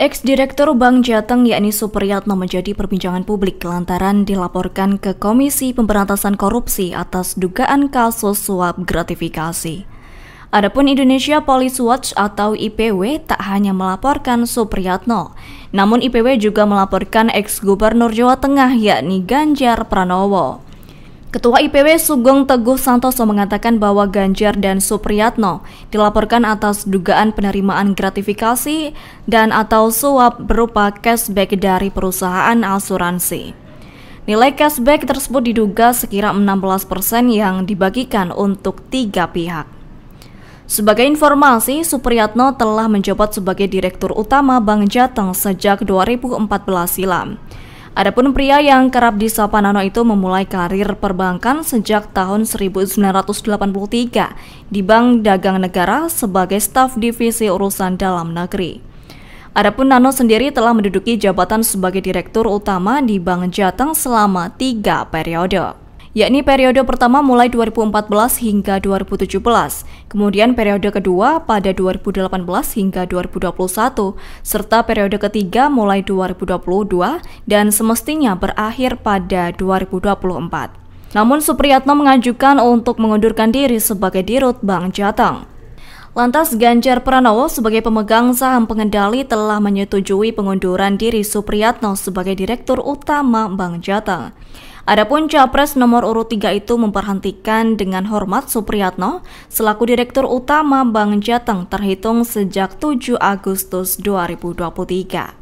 Ex-Direktur Bank Jateng yakni Supriyatno menjadi perbincangan publik lantaran dilaporkan ke Komisi Pemberantasan Korupsi atas dugaan kasus suap gratifikasi. Adapun Indonesia Police Watch atau IPW tak hanya melaporkan Supriyatno, namun IPW juga melaporkan ex-gubernur Jawa Tengah yakni Ganjar Pranowo. Ketua IPW Sugeng Teguh Santoso mengatakan bahwa Ganjar dan Supriyatno dilaporkan atas dugaan penerimaan gratifikasi dan atau suap berupa cashback dari perusahaan asuransi. Nilai cashback tersebut diduga sekira 16% persen yang dibagikan untuk tiga pihak. Sebagai informasi, Supriyatno telah menjabat sebagai Direktur Utama Bank Jateng sejak 2014 silam. Adapun pria yang kerap disapa Nano itu memulai karir perbankan sejak tahun 1983 di Bank Dagang Negara sebagai staf divisi urusan dalam negeri. Adapun Nano sendiri telah menduduki jabatan sebagai direktur utama di Bank Jateng selama tiga periode yakni periode pertama mulai 2014 hingga 2017, kemudian periode kedua pada 2018 hingga 2021, serta periode ketiga mulai 2022 dan semestinya berakhir pada 2024. Namun Supriyatno mengajukan untuk mengundurkan diri sebagai dirut Bank Jateng. Lantas Ganjar Pranowo sebagai pemegang saham pengendali telah menyetujui pengunduran diri Supriyatno sebagai Direktur Utama Bank Jateng. Adapun Capres nomor urut 3 itu memperhentikan dengan hormat Supriyatno selaku Direktur Utama Bank Jateng terhitung sejak 7 Agustus 2023.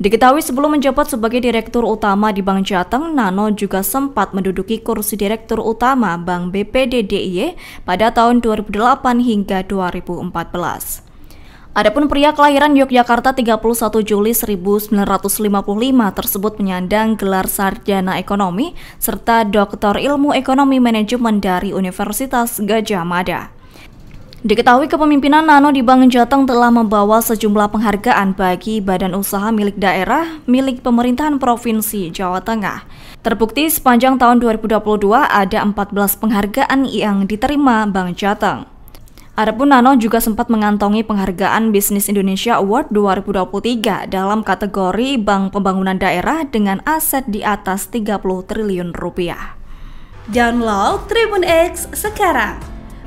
Diketahui sebelum menjabat sebagai direktur utama di Bank Jateng, Nano juga sempat menduduki kursi direktur utama Bank BPD pada tahun 2008 hingga 2014. Adapun pria kelahiran Yogyakarta 31 Juli 1955 tersebut menyandang gelar sarjana ekonomi serta doktor ilmu ekonomi manajemen dari Universitas Gajah Mada. Diketahui kepemimpinan Nano di Bank Jateng telah membawa sejumlah penghargaan bagi badan usaha milik daerah milik pemerintahan Provinsi Jawa Tengah. Terbukti sepanjang tahun 2022 ada 14 penghargaan yang diterima Bank Jateng. Adapun Nano juga sempat mengantongi penghargaan Bisnis Indonesia Award 2023 dalam kategori Bank Pembangunan Daerah dengan aset di atas 30 triliun rupiah. Download Tribun X sekarang